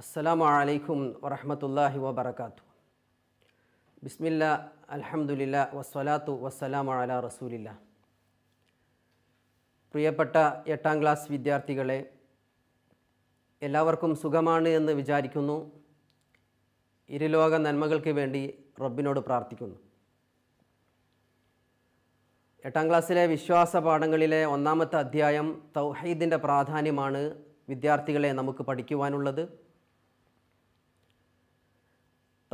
അസ്സലാമു അലൈക്കും വറഹമത്തല്ലാഹി വബർക്കാത്തു ബിസ്മില്ല അലഹമുല്ല വസ്വലാത്തു വസ്സലാമു അല റസൂലില്ല പ്രിയപ്പെട്ട എട്ടാം ക്ലാസ് വിദ്യാർത്ഥികളെ എല്ലാവർക്കും സുഖമാണ് എന്ന് വിചാരിക്കുന്നു ഇരുലോക നന്മകൾക്ക് വേണ്ടി റബ്ബിനോട് പ്രാർത്ഥിക്കുന്നു എട്ടാം ക്ലാസ്സിലെ വിശ്വാസ പാഠങ്ങളിലെ ഒന്നാമത്തെ അധ്യായം തൗഹീദിൻ്റെ പ്രാധാന്യമാണ് വിദ്യാർത്ഥികളെ നമുക്ക് പഠിക്കുവാനുള്ളത്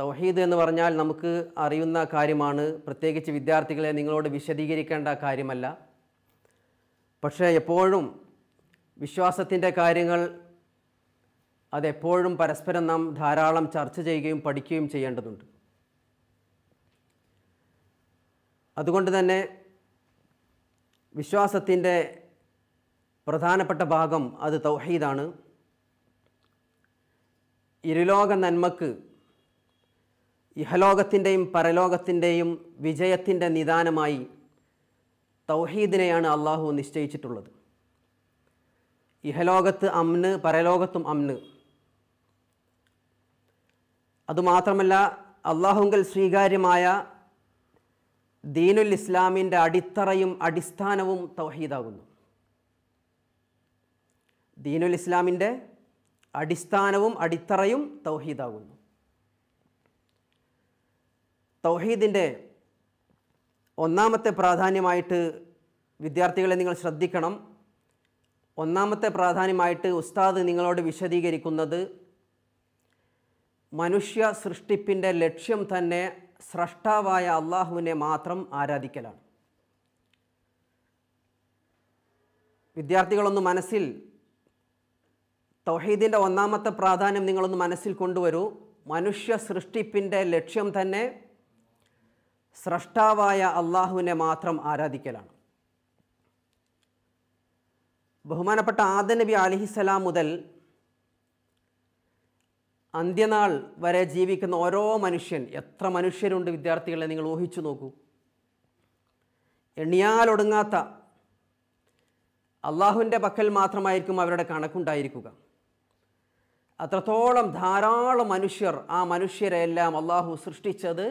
തൗഹീദ് എന്ന് പറഞ്ഞാൽ നമുക്ക് അറിയുന്ന കാര്യമാണ് പ്രത്യേകിച്ച് വിദ്യാർത്ഥികളെ നിങ്ങളോട് വിശദീകരിക്കേണ്ട കാര്യമല്ല പക്ഷേ എപ്പോഴും വിശ്വാസത്തിൻ്റെ കാര്യങ്ങൾ അതെപ്പോഴും പരസ്പരം നാം ധാരാളം ചർച്ച ചെയ്യുകയും പഠിക്കുകയും ചെയ്യേണ്ടതുണ്ട് അതുകൊണ്ട് തന്നെ വിശ്വാസത്തിൻ്റെ പ്രധാനപ്പെട്ട ഭാഗം അത് തൗഹീദാണ് ഇരുലോക നന്മക്ക് ഇഹലോകത്തിൻ്റെയും പരലോകത്തിൻ്റെയും വിജയത്തിൻ്റെ നിദാനമായി തൗഹീദിനെയാണ് അള്ളാഹു നിശ്ചയിച്ചിട്ടുള്ളത് ഇഹലോകത്ത് അമ്ന് പരലോകത്തും അമ്ന് അതുമാത്രമല്ല അള്ളാഹുങ്കൽ സ്വീകാര്യമായ ദീനുൽ ഇസ്ലാമിൻ്റെ അടിത്തറയും അടിസ്ഥാനവും തൗഹീദാകുന്നു ദീനുൽ ഇസ്ലാമിൻ്റെ അടിസ്ഥാനവും അടിത്തറയും തൗഹീദാകുന്നു തൗഹീദിൻ്റെ ഒന്നാമത്തെ പ്രാധാന്യമായിട്ട് വിദ്യാർത്ഥികളെ നിങ്ങൾ ശ്രദ്ധിക്കണം ഒന്നാമത്തെ പ്രാധാന്യമായിട്ട് ഉസ്താദ് നിങ്ങളോട് വിശദീകരിക്കുന്നത് മനുഷ്യ സൃഷ്ടിപ്പിൻ്റെ ലക്ഷ്യം തന്നെ സ്രഷ്ടാവായ അള്ളാഹുവിനെ മാത്രം ആരാധിക്കലാണ് വിദ്യാർത്ഥികളൊന്ന് മനസ്സിൽ തൗഹീദിൻ്റെ ഒന്നാമത്തെ പ്രാധാന്യം നിങ്ങളൊന്ന് മനസ്സിൽ കൊണ്ടുവരൂ മനുഷ്യ സൃഷ്ടിപ്പിൻ്റെ ലക്ഷ്യം തന്നെ സ്രഷ്ടാവായ അള്ളാഹുവിനെ മാത്രം ആരാധിക്കലാണ് ബഹുമാനപ്പെട്ട ആദ നബി അലിഹിസലാം മുതൽ അന്ത്യനാൾ വരെ ജീവിക്കുന്ന ഓരോ മനുഷ്യൻ എത്ര മനുഷ്യരുണ്ട് വിദ്യാർത്ഥികളെ നിങ്ങൾ ഊഹിച്ചു നോക്കൂ എണ്ണിയാലൊടുങ്ങാത്ത അള്ളാഹുവിൻ്റെ പക്കൽ മാത്രമായിരിക്കും അവരുടെ കണക്കുണ്ടായിരിക്കുക അത്രത്തോളം ധാരാളം മനുഷ്യർ ആ മനുഷ്യരെല്ലാം അള്ളാഹു സൃഷ്ടിച്ചത്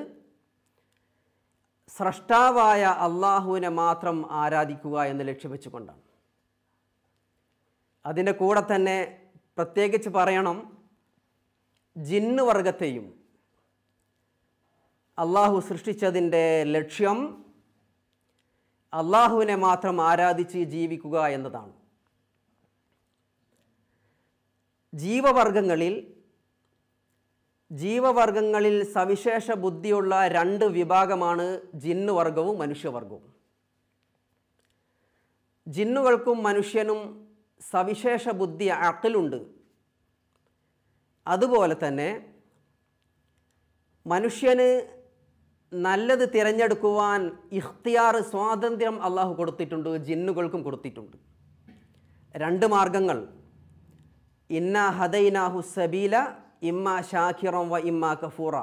സ്രഷ്ടാവായ അള്ളാഹുവിനെ മാത്രം ആരാധിക്കുക എന്ന് ലക്ഷ്യവെച്ചുകൊണ്ടാണ് അതിൻ്റെ കൂടെ തന്നെ പ്രത്യേകിച്ച് പറയണം ജിന്ന് വർഗത്തെയും അള്ളാഹു സൃഷ്ടിച്ചതിൻ്റെ ലക്ഷ്യം അള്ളാഹുവിനെ മാത്രം ആരാധിച്ച് ജീവിക്കുക എന്നതാണ് ജീവവർഗങ്ങളിൽ ജീവവർഗങ്ങളിൽ സവിശേഷ ബുദ്ധിയുള്ള രണ്ട് വിഭാഗമാണ് ജിന്നുവർഗവും മനുഷ്യവർഗവും ജിന്നുകൾക്കും മനുഷ്യനും സവിശേഷ ബുദ്ധി അക്കിലുണ്ട് അതുപോലെ തന്നെ മനുഷ്യന് നല്ലത് തിരഞ്ഞെടുക്കുവാൻ ഇഖ്തിയാർ സ്വാതന്ത്ര്യം അള്ളാഹു കൊടുത്തിട്ടുണ്ട് ജിന്നുകൾക്കും കൊടുത്തിട്ടുണ്ട് രണ്ട് മാർഗങ്ങൾ ഇന്ന ഹദൈനാഹു സബീല ഇമ്മ ഷാഖിറം വ ഇമ്മ കഫൂറ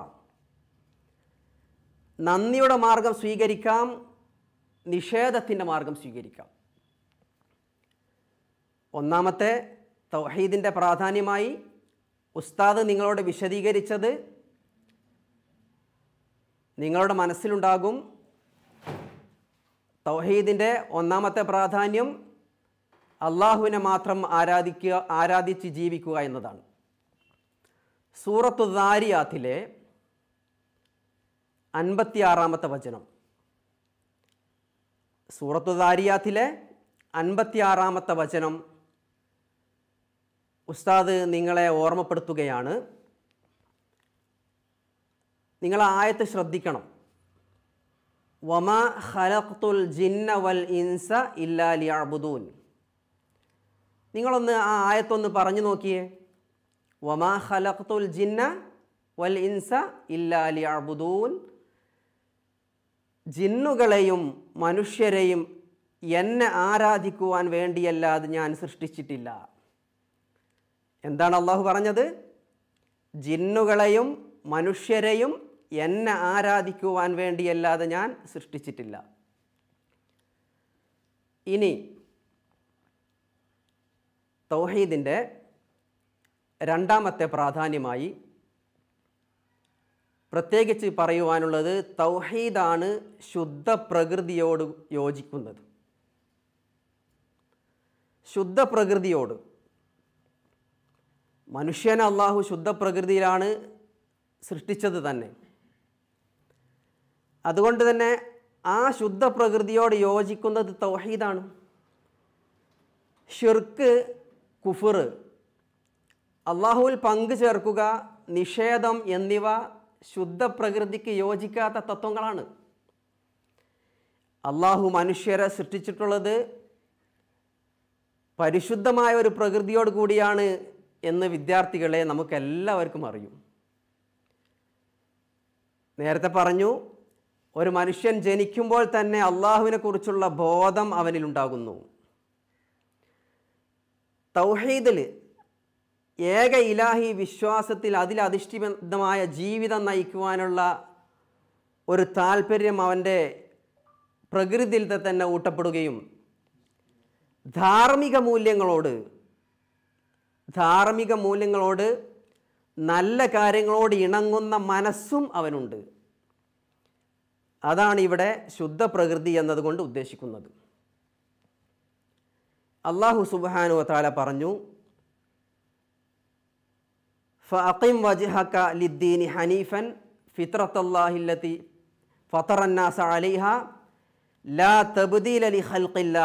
നന്ദിയുടെ മാർഗം സ്വീകരിക്കാം നിഷേധത്തിൻ്റെ മാർഗം സ്വീകരിക്കാം ഒന്നാമത്തെ തൗഹീദിൻ്റെ പ്രാധാന്യമായി ഉസ്താദ് നിങ്ങളോട് വിശദീകരിച്ചത് നിങ്ങളുടെ മനസ്സിലുണ്ടാകും തൗഹീദിൻ്റെ ഒന്നാമത്തെ പ്രാധാന്യം അള്ളാഹുവിനെ മാത്രം ആരാധിക്കുക ആരാധിച്ച് ജീവിക്കുക എന്നതാണ് സൂറത്തു ദാരിയാത്തിലെ അൻപത്തിയാറാമത്തെ വചനം സൂറത്തു ദാരിയാത്തിലെ അൻപത്തിയാറാമത്തെ വചനം ഉസ്താദ് നിങ്ങളെ ഓർമ്മപ്പെടുത്തുകയാണ് നിങ്ങൾ ആയത്ത് ശ്രദ്ധിക്കണം വമ ഹലഖ്തുൽ ജിന്ന വൽ ഇൻസ ഇല്ലാ ലിയാബുദൂൻ നിങ്ങളൊന്ന് ആ ആയത്തൊന്ന് പറഞ്ഞു നോക്കിയേ വമാ ഖലഖ്തുൽ ജിന്ന വൽ ഇൻസ ഇല്ലാ അബുദൂൻ ജിന്നുകളെയും മനുഷ്യരെയും എന്നെ ആരാധിക്കുവാൻ വേണ്ടിയല്ലാതെ ഞാൻ സൃഷ്ടിച്ചിട്ടില്ല എന്താണ് അള്ളാഹു പറഞ്ഞത് ജിന്നുകളെയും മനുഷ്യരെയും എന്നെ ആരാധിക്കുവാൻ വേണ്ടിയല്ലാതെ ഞാൻ സൃഷ്ടിച്ചിട്ടില്ല ഇനി തൗഹീദിൻ്റെ രണ്ടാമത്തെ പ്രാധാന്യമായി പ്രത്യേകിച്ച് പറയുവാനുള്ളത് തൗഹീദാണ് ശുദ്ധ പ്രകൃതിയോട് യോജിക്കുന്നത് ശുദ്ധ പ്രകൃതിയോട് മനുഷ്യനെ അള്ളാഹു ശുദ്ധ പ്രകൃതിയിലാണ് സൃഷ്ടിച്ചത് തന്നെ അതുകൊണ്ട് തന്നെ ആ ശുദ്ധ പ്രകൃതിയോട് യോജിക്കുന്നത് തൗഹീദാണ് ഷിർക്ക് കുഫറ് അള്ളാഹുവിൽ പങ്കു ചേർക്കുക നിഷേധം എന്നിവ ശുദ്ധ പ്രകൃതിക്ക് യോജിക്കാത്ത തത്വങ്ങളാണ് അള്ളാഹു മനുഷ്യരെ സൃഷ്ടിച്ചിട്ടുള്ളത് പരിശുദ്ധമായ ഒരു പ്രകൃതിയോട് കൂടിയാണ് എന്ന് വിദ്യാർത്ഥികളെ നമുക്കെല്ലാവർക്കും അറിയും നേരത്തെ പറഞ്ഞു ഒരു മനുഷ്യൻ ജനിക്കുമ്പോൾ തന്നെ അള്ളാഹുവിനെക്കുറിച്ചുള്ള ബോധം അവനിലുണ്ടാകുന്നു തൗഹീദിൽ ഏക ഇലാഹി വിശ്വാസത്തിൽ അതിലധിഷ്ഠിതമായ ജീവിതം നയിക്കുവാനുള്ള ഒരു താല്പര്യം അവൻ്റെ പ്രകൃതിയിൽ തന്നെ ഊട്ടപ്പെടുകയും ധാർമ്മിക മൂല്യങ്ങളോട് ധാർമ്മിക മൂല്യങ്ങളോട് നല്ല കാര്യങ്ങളോട് ഇണങ്ങുന്ന മനസ്സും അവനുണ്ട് അതാണ് ഇവിടെ ശുദ്ധ പ്രകൃതി എന്നതുകൊണ്ട് ഉദ്ദേശിക്കുന്നത് അള്ളാഹു സുബാനുവ താല പറഞ്ഞു ഫഅീം വജിഹക്ക ലിദ്ദീനി ഹനീഫൻ ഫിത്രത്തല്ലാഹില്ലത്തി ഫത്തറന്നാസ അലിഹ ലാ തബ്ദീല ലി ഖൽഖില്ല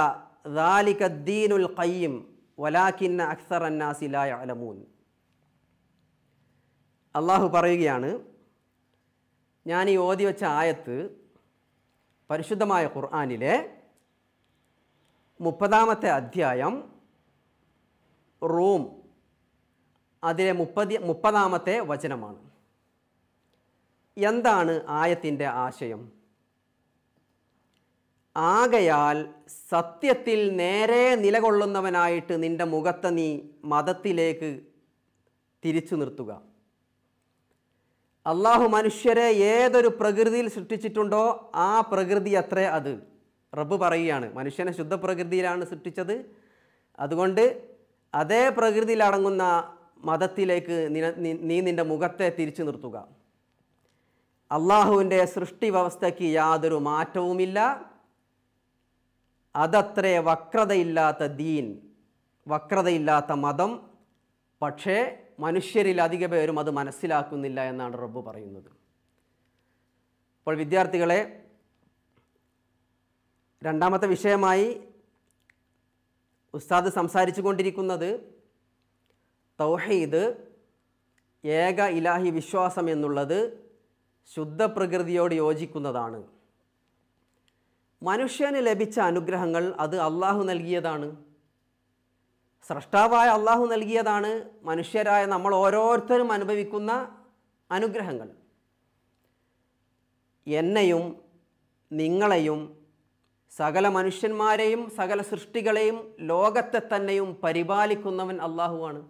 ذلك الدين القيم വലാഖിന്ന അക്സർ അന്നാസി ലായ അലമൂൻ അള്ളാഹു പറയുകയാണ് ഞാൻ ഈ ഓതി വെച്ച ആയത്ത് പരിശുദ്ധമായ ഖുർആാനിലെ മുപ്പതാമത്തെ അധ്യായം റൂം അതിലെ മുപ്പത് മുപ്പതാമത്തെ വചനമാണ് എന്താണ് ആയത്തിൻ്റെ ആശയം ആകയാൽ സത്യത്തിൽ നേരെ നിലകൊള്ളുന്നവനായിട്ട് നിൻ്റെ മുഖത്തെ നീ മതത്തിലേക്ക് തിരിച്ചു നിർത്തുക അള്ളാഹു മനുഷ്യരെ ഏതൊരു പ്രകൃതിയിൽ സൃഷ്ടിച്ചിട്ടുണ്ടോ ആ പ്രകൃതി അത്ര അത് റബ്ബ് പറയുകയാണ് മനുഷ്യനെ ശുദ്ധ പ്രകൃതിയിലാണ് സൃഷ്ടിച്ചത് അതുകൊണ്ട് അതേ പ്രകൃതിയിൽ അടങ്ങുന്ന മതത്തിലേക്ക് നീ നിൻ്റെ മുഖത്തെ തിരിച്ചു നിർത്തുക അള്ളാഹുവിൻ്റെ സൃഷ്ടി വ്യവസ്ഥയ്ക്ക് യാതൊരു മാറ്റവുമില്ല അതത്രേ വക്രതയില്ലാത്ത ദീൻ വക്രതയില്ലാത്ത മതം പക്ഷേ മനുഷ്യരിൽ അധിക പേരും അത് മനസ്സിലാക്കുന്നില്ല എന്നാണ് റബ്ബ് പറയുന്നത് അപ്പോൾ വിദ്യാർത്ഥികളെ രണ്ടാമത്തെ വിഷയമായി ഉസ്താദ് സംസാരിച്ചു കൊണ്ടിരിക്കുന്നത് തൗഹീദ് ഏക ഇലാഹി വിശ്വാസം എന്നുള്ളത് ശുദ്ധ പ്രകൃതിയോട് യോജിക്കുന്നതാണ് മനുഷ്യന് ലഭിച്ച അനുഗ്രഹങ്ങൾ അത് അള്ളാഹു നൽകിയതാണ് സ്രഷ്ടാവായ അള്ളാഹു നൽകിയതാണ് മനുഷ്യരായ നമ്മൾ ഓരോരുത്തരും അനുഭവിക്കുന്ന അനുഗ്രഹങ്ങൾ എന്നെയും നിങ്ങളെയും സകല മനുഷ്യന്മാരെയും സകല സൃഷ്ടികളെയും ലോകത്തെ തന്നെയും പരിപാലിക്കുന്നവൻ അള്ളാഹുവാണ്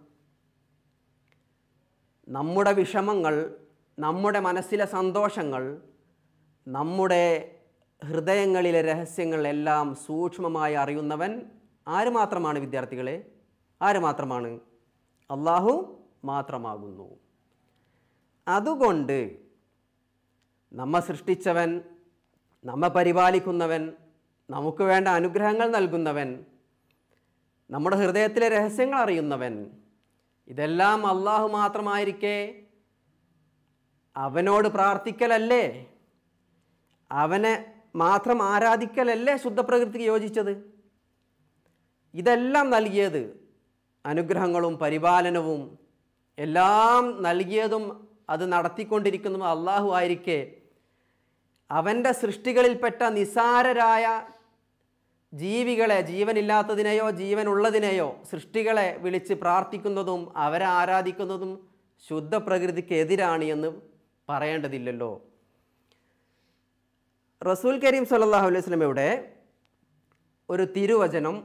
നമ്മുടെ വിഷമങ്ങൾ നമ്മുടെ മനസ്സിലെ സന്തോഷങ്ങൾ നമ്മുടെ ഹൃദയങ്ങളിലെ രഹസ്യങ്ങളെല്ലാം സൂക്ഷ്മമായി അറിയുന്നവൻ ആര് മാത്രമാണ് വിദ്യാർത്ഥികളെ ആര് മാത്രമാണ് അള്ളാഹു മാത്രമാകുന്നു അതുകൊണ്ട് നമ്മെ സൃഷ്ടിച്ചവൻ നമ്മെ പരിപാലിക്കുന്നവൻ നമുക്ക് വേണ്ട അനുഗ്രഹങ്ങൾ നൽകുന്നവൻ നമ്മുടെ ഹൃദയത്തിലെ രഹസ്യങ്ങൾ അറിയുന്നവൻ ഇതെല്ലാം അള്ളാഹു മാത്രമായിരിക്കെ അവനോട് പ്രാർത്ഥിക്കലല്ലേ അവനെ മാത്രം ആരാധിക്കലല്ലേ ശുദ്ധപ്രകൃതിക്ക് യോജിച്ചത് ഇതെല്ലാം നൽകിയത് അനുഗ്രഹങ്ങളും പരിപാലനവും എല്ലാം നൽകിയതും അത് നടത്തിക്കൊണ്ടിരിക്കുന്നതും അള്ളാഹു ആയിരിക്കെ അവൻ്റെ സൃഷ്ടികളിൽപ്പെട്ട നിസാരരായ ജീവികളെ ജീവനില്ലാത്തതിനെയോ ജീവനുള്ളതിനെയോ സൃഷ്ടികളെ വിളിച്ച് പ്രാർത്ഥിക്കുന്നതും അവരെ ആരാധിക്കുന്നതും ശുദ്ധ പ്രകൃതിക്ക് എതിരാണ് എന്ന് പറയേണ്ടതില്ലല്ലോ റസൂൽ കരീം സല്ലാഹു അലൈഹി സ്വലമയുടെ ഒരു തിരുവചനം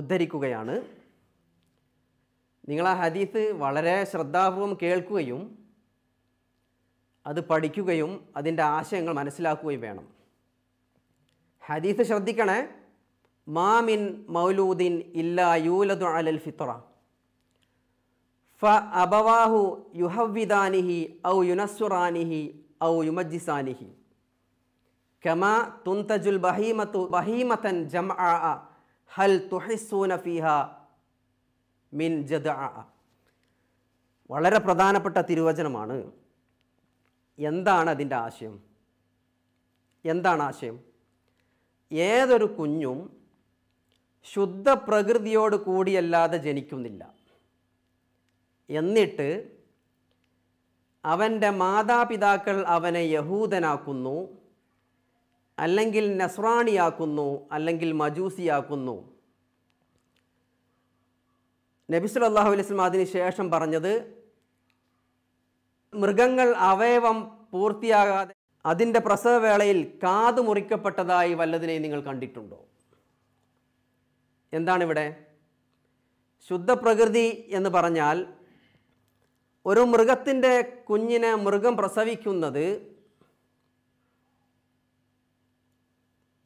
ഉദ്ധരിക്കുകയാണ് നിങ്ങൾ ആ ഹദീസ് വളരെ ശ്രദ്ധാപൂർവം കേൾക്കുകയും അത് പഠിക്കുകയും അതിൻ്റെ ആശയങ്ങൾ മനസ്സിലാക്കുകയും വേണം ഹദീസ് ശ്രദ്ധിക്കണേ മാമിൻ മൗലൂദിൻ ഇല്ലാ യൂലതു അലൽ ഫിത്ര ഫ അബവാഹു യുഹവിദാനിഹി ഔ യുനസ്സുറാനിഹി ഔ യുമജ്ജിസാനിഹി കമാ തുന്തജുൽ ബഹീമത്തു ബഹീമതൻ ജം ഹൽ തുഹിസ്സൂന ഫിഹ മിൻ ജദഅ വളരെ പ്രധാനപ്പെട്ട തിരുവചനമാണ് എന്താണ് അതിൻ്റെ ആശയം എന്താണ് ആശയം ഏതൊരു കുഞ്ഞും ശുദ്ധ പ്രകൃതിയോട് കൂടിയല്ലാതെ ജനിക്കുന്നില്ല എന്നിട്ട് അവൻ്റെ മാതാപിതാക്കൾ അവനെ യഹൂദനാക്കുന്നു അല്ലെങ്കിൽ നസ്രാണിയാക്കുന്നു അല്ലെങ്കിൽ മജൂസിയാക്കുന്നു നബിസുൽ അള്ളാഹു അലൈസ്ലം അതിന് ശേഷം പറഞ്ഞത് മൃഗങ്ങൾ അവയവം പൂർത്തിയാകാതെ അതിൻ്റെ പ്രസവവേളയിൽ കാത് മുറിക്കപ്പെട്ടതായി വല്ലതിനെ നിങ്ങൾ കണ്ടിട്ടുണ്ടോ എന്താണിവിടെ ശുദ്ധപ്രകൃതി എന്ന് പറഞ്ഞാൽ ഒരു മൃഗത്തിൻ്റെ കുഞ്ഞിനെ മൃഗം പ്രസവിക്കുന്നത്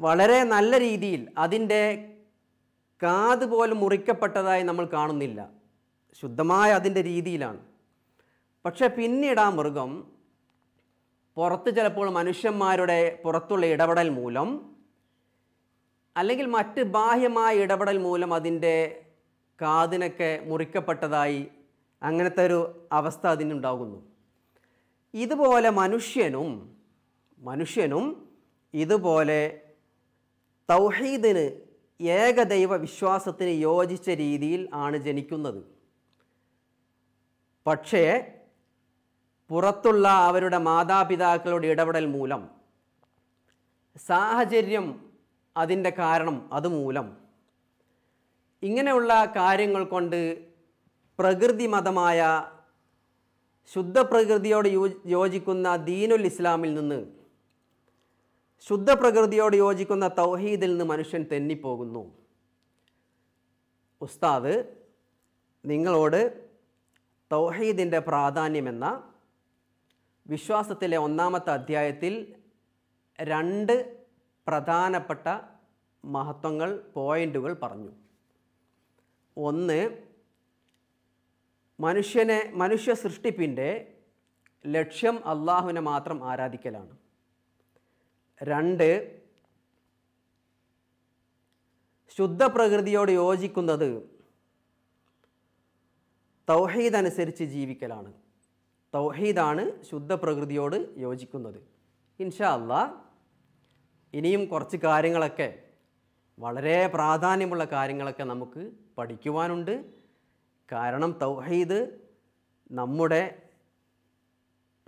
വളരെ നല്ല രീതിയിൽ അതിൻ്റെ കാത് പോലും മുറിക്കപ്പെട്ടതായി നമ്മൾ കാണുന്നില്ല ശുദ്ധമായ അതിൻ്റെ രീതിയിലാണ് പക്ഷേ പിന്നീട് ആ മൃഗം പുറത്ത് ചിലപ്പോൾ മനുഷ്യന്മാരുടെ പുറത്തുള്ള ഇടപെടൽ മൂലം അല്ലെങ്കിൽ മറ്റ് ബാഹ്യമായ ഇടപെടൽ മൂലം അതിൻ്റെ കാതിനൊക്കെ മുറിക്കപ്പെട്ടതായി അങ്ങനത്തെ ഒരു അവസ്ഥ അതിനുണ്ടാകുന്നു ഇതുപോലെ മനുഷ്യനും മനുഷ്യനും ഇതുപോലെ തൗഹീദിന് ഏകദൈവ വിശ്വാസത്തിന് യോജിച്ച രീതിയിൽ ആണ് ജനിക്കുന്നത് പക്ഷേ പുറത്തുള്ള അവരുടെ മാതാപിതാക്കളുടെ ഇടപെടൽ മൂലം സാഹചര്യം അതിൻ്റെ കാരണം അതുമൂലം ഇങ്ങനെയുള്ള കാര്യങ്ങൾ കൊണ്ട് പ്രകൃതിമതമായ ശുദ്ധ പ്രകൃതിയോട് യോജിക്കുന്ന ദീനുൽ ഇസ്ലാമിൽ നിന്ന് ശുദ്ധ പ്രകൃതിയോട് യോജിക്കുന്ന തൗഹീദിൽ നിന്ന് മനുഷ്യൻ തെന്നിപ്പോകുന്നു ഉസ്താദ് നിങ്ങളോട് തൗഹീദിൻ്റെ പ്രാധാന്യമെന്ന വിശ്വാസത്തിലെ ഒന്നാമത്തെ അധ്യായത്തിൽ രണ്ട് പ്രധാനപ്പെട്ട മഹത്വങ്ങൾ പോയിൻ്റുകൾ പറഞ്ഞു ഒന്ന് മനുഷ്യനെ മനുഷ്യ സൃഷ്ടിപ്പിൻ്റെ ലക്ഷ്യം അള്ളാഹുവിനെ മാത്രം ആരാധിക്കലാണ് രണ്ട് ശുദ്ധ പ്രകൃതിയോട് യോജിക്കുന്നത് തൗഹീദ് അനുസരിച്ച് ജീവിക്കലാണ് തൗഹീദാണ് ശുദ്ധ പ്രകൃതിയോട് യോജിക്കുന്നത് ഇൻഷാ അല്ല ഇനിയും കുറച്ച് കാര്യങ്ങളൊക്കെ വളരെ പ്രാധാന്യമുള്ള കാര്യങ്ങളൊക്കെ നമുക്ക് പഠിക്കുവാനുണ്ട് കാരണം തൗഹീദ് നമ്മുടെ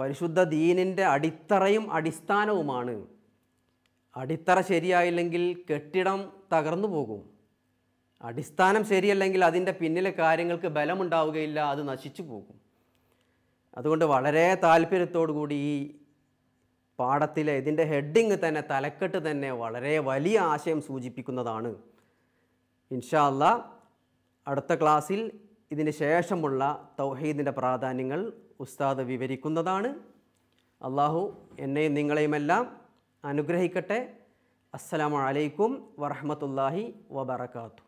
പരിശുദ്ധ ദീനിൻ്റെ അടിത്തറയും അടിസ്ഥാനവുമാണ് അടിത്തറ ശരിയായില്ലെങ്കിൽ കെട്ടിടം തകർന്നു പോകും അടിസ്ഥാനം ശരിയല്ലെങ്കിൽ അതിൻ്റെ പിന്നിലെ കാര്യങ്ങൾക്ക് ബലമുണ്ടാവുകയില്ല അത് നശിച്ചു പോകും അതുകൊണ്ട് വളരെ കൂടി ഈ പാഠത്തിലെ ഇതിൻ്റെ ഹെഡിങ് തന്നെ തലക്കെട്ട് തന്നെ വളരെ വലിയ ആശയം സൂചിപ്പിക്കുന്നതാണ് ഇൻഷാല്ല അടുത്ത ക്ലാസ്സിൽ ഇതിന് ശേഷമുള്ള തൗഹീദിൻ്റെ പ്രാധാന്യങ്ങൾ ഉസ്താദ് വിവരിക്കുന്നതാണ് അള്ളാഹു എന്നെയും നിങ്ങളെയുമെല്ലാം അനുഗ്രഹിക്കട്ടെ വലൈക്കും വറഹമത്തല്ലാഹി വബർക്കാത്തു